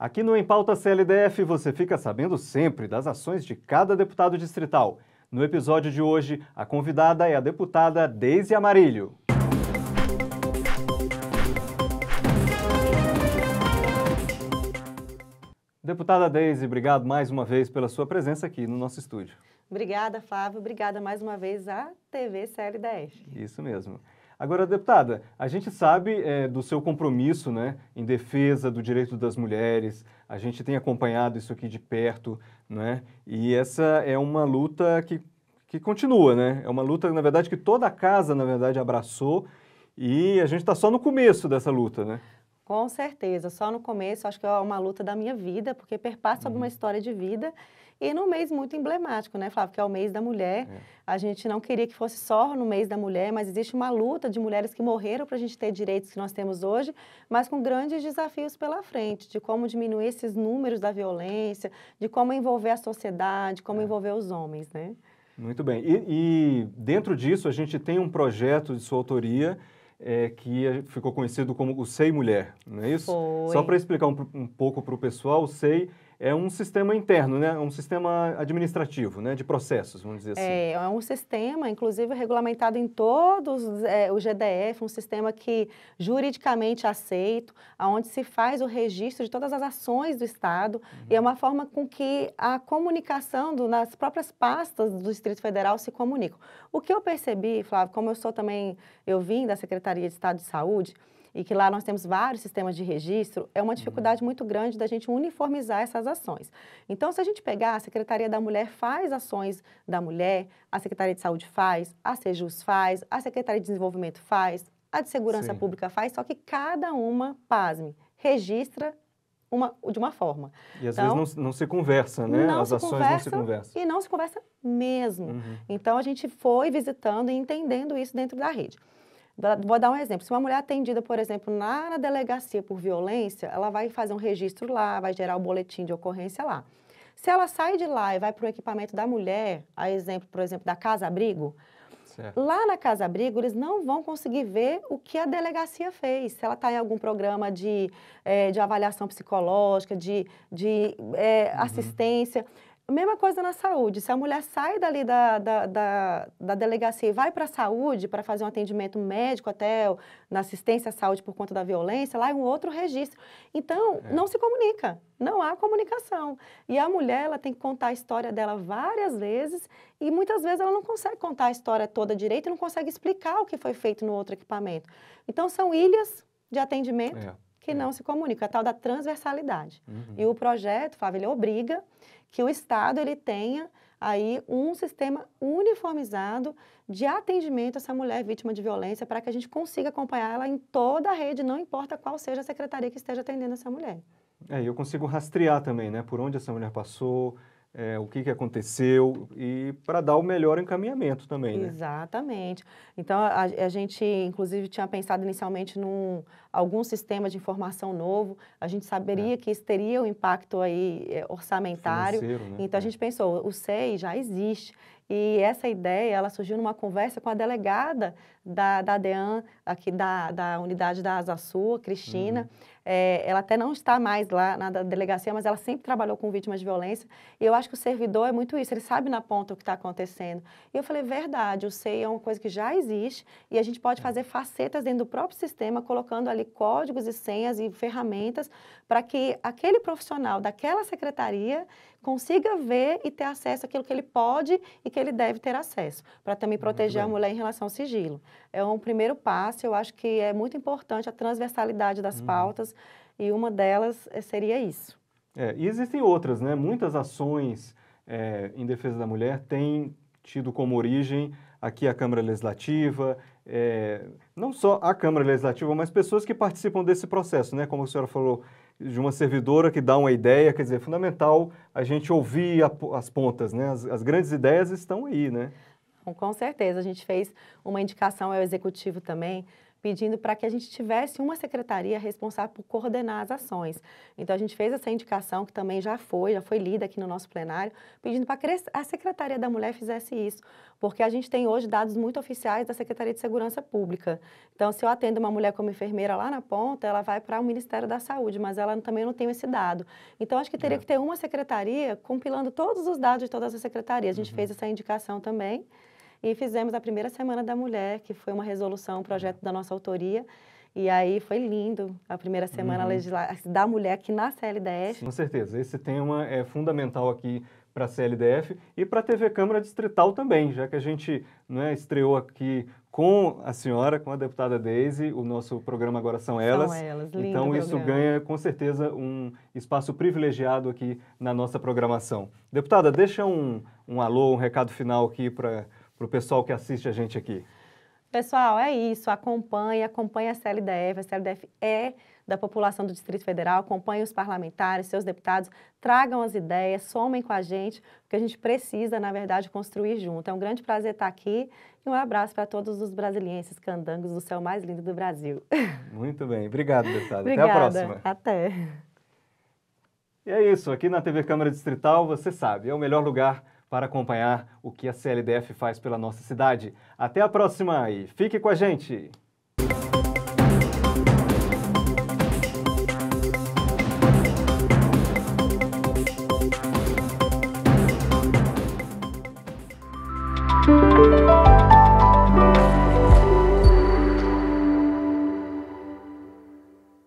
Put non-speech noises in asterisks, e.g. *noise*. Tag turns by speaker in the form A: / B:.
A: Aqui no Em Pauta CLDF você fica sabendo sempre das ações de cada deputado distrital. No episódio de hoje, a convidada é a deputada Deise Amarilho. Deputada Deise, obrigado mais uma vez pela sua presença aqui no nosso estúdio.
B: Obrigada, Flávio. Obrigada mais uma vez à TV CLDF.
A: Isso mesmo. Agora, deputada, a gente sabe é, do seu compromisso né, em defesa do direito das mulheres, a gente tem acompanhado isso aqui de perto, né, e essa é uma luta que, que continua, né? É uma luta, na verdade, que toda a casa, na verdade, abraçou e a gente está só no começo dessa luta, né?
B: Com certeza, só no começo, acho que é uma luta da minha vida, porque perpassa uhum. alguma história de vida e num mês muito emblemático, né, Flávio, que é o mês da mulher. É. A gente não queria que fosse só no mês da mulher, mas existe uma luta de mulheres que morreram para a gente ter direitos que nós temos hoje, mas com grandes desafios pela frente, de como diminuir esses números da violência, de como envolver a sociedade, como é. envolver os homens, né?
A: Muito bem. E, e, dentro disso, a gente tem um projeto de sua autoria é, que é, ficou conhecido como o Sei Mulher, não é isso? Foi. Só para explicar um, um pouco para o pessoal, o Sei é um sistema interno, né? um sistema administrativo, né? de processos, vamos dizer assim. É,
B: é um sistema, inclusive, regulamentado em todos é, o GDF, um sistema que juridicamente aceito, onde se faz o registro de todas as ações do Estado, uhum. e é uhum. uma forma com que a comunicação do, nas próprias pastas do Distrito Federal se comunica. O que eu percebi, Flávio, como eu sou também, eu vim da Secretaria de Estado de Saúde, e que lá nós temos vários sistemas de registro, é uma uhum. dificuldade muito grande da gente uniformizar essas ações. Então, se a gente pegar, a Secretaria da Mulher faz ações da mulher, a Secretaria de Saúde faz, a Sejus faz, a Secretaria de Desenvolvimento faz, a de Segurança Sim. Pública faz, só que cada uma, pasme, registra uma, de uma forma. E às então, vezes
A: não, não, se conversa, né? As ações não se conversam.
B: E não se conversa mesmo. Uhum. Então a gente foi visitando e entendendo isso dentro da rede. Vou dar um exemplo. Se uma mulher é atendida, por exemplo, na, delegacia por violência, ela vai fazer um registro lá, vai gerar o um boletim de ocorrência lá. Se ela sai de lá e vai para o equipamento da mulher, a exemplo, por exemplo, da Casa Abrigo, lá na Casa Abrigo eles não vão conseguir ver o que a delegacia fez. Se ela está em algum programa de, é, de avaliação psicológica, de, de é, uhum. assistência. A mesma coisa na saúde. Se a mulher sai dali da, da, da, da delegacia e vai para a saúde para fazer um atendimento médico até na assistência à saúde por conta da violência, lá é um outro registro. Então, é. não se comunica, não há comunicação. E a mulher ela tem que contar a história dela várias vezes e muitas vezes ela não consegue contar a história toda direito e não consegue explicar o que foi feito no outro equipamento. Então, são ilhas de atendimento. É que não é. se comunicam, é a tal da transversalidade. Uhum. E o projeto, Flávio, ele obriga que o Estado ele tenha aí um sistema uniformizado de atendimento a essa mulher vítima de violência para que a gente consiga acompanhar ela em toda a rede, não importa qual seja a secretaria que esteja atendendo essa mulher.
A: É, eu consigo rastrear também, né, por onde essa mulher passou, é, o que, que aconteceu e para dar o melhor encaminhamento também. Né?
B: Exatamente. Então, a, a, gente, inclusive, tinha pensado inicialmente num algum sistema de informação novo. A gente saberia é. que isso teria um impacto aí é, orçamentário. Né? Então, a é. gente pensou, o SEI já existe. E essa ideia ela surgiu numa conversa com a delegada da, da DEAN, aqui da, da unidade da Asa Sul, Cristina. Uhum. É, ela até não está mais lá na delegacia, mas ela sempre trabalhou com vítimas de violência. E eu acho que o servidor é muito isso, ele sabe na ponta o que está acontecendo. E eu falei, verdade, o SEI é uma coisa que já existe e a gente pode é. fazer facetas dentro do próprio sistema, colocando ali códigos e senhas e ferramentas para que aquele profissional daquela secretaria consiga ver e ter acesso àquilo que ele pode e que ele deve ter acesso, para também proteger a mulher em relação ao sigilo. É um primeiro passo, eu acho que é muito importante a transversalidade das uhum. pautas e uma delas eh, seria
A: isso. É, e existem outras, né? Muitas ações é, em defesa da mulher têm tido como origem aqui a Câmara Legislativa, é, não só a Câmara Legislativa, mas pessoas que participam desse processo, né? Como a senhora falou, de uma servidora que dá uma ideia, quer dizer, é fundamental a gente ouvir a, as pontas, né? As, as, grandes ideias estão aí, né?
B: Com certeza, a gente fez uma indicação ao Executivo também pedindo para que a gente tivesse uma secretaria responsável por coordenar as ações. Então, a gente fez essa indicação, que também já foi, já foi lida aqui no nosso plenário, pedindo para que a Secretaria da Mulher fizesse isso, porque a gente tem hoje dados muito oficiais da Secretaria de Segurança Pública. Então, se eu atendo uma mulher como enfermeira lá na ponta, ela vai para o Ministério da Saúde, mas ela também não tem esse dado. Então, acho que teria é. que ter uma secretaria compilando todos os dados de todas as secretarias. A gente uhum. fez essa indicação também e fizemos a primeira Semana da Mulher, que foi uma resolução, um projeto uhum. da nossa autoria. E aí foi lindo a primeira semana uhum. da mulher aqui na CLDF. Com
A: certeza, esse tema é fundamental aqui para a CLDF e para a TV Câmara Distrital também, já que a gente né, estreou aqui com a senhora, com a deputada Daisy, o nosso programa agora são elas. São elas, lindo Então isso programa. ganha com certeza um espaço privilegiado aqui na nossa programação. Deputada, deixa um, um alô, um recado final aqui para para o pessoal que assiste a gente aqui?
B: Pessoal, é isso. Acompanhe, acompanhe a CLDF. A CLDF é da população do Distrito Federal, acompanhe os parlamentares, seus deputados, tragam as ideias, somem com a gente, porque a gente precisa, na verdade, construir junto. É um grande prazer estar aqui e um abraço para todos os brasilienses candangos do céu mais lindo do Brasil.
A: *laughs* Muito bem. Obrigado, deputada. Até a próxima. Até. E é isso. Aqui na TV Câmara Distrital, você sabe, é o melhor lugar para acompanhar o que a CLDF faz pela nossa cidade. Até a próxima e fique com a gente!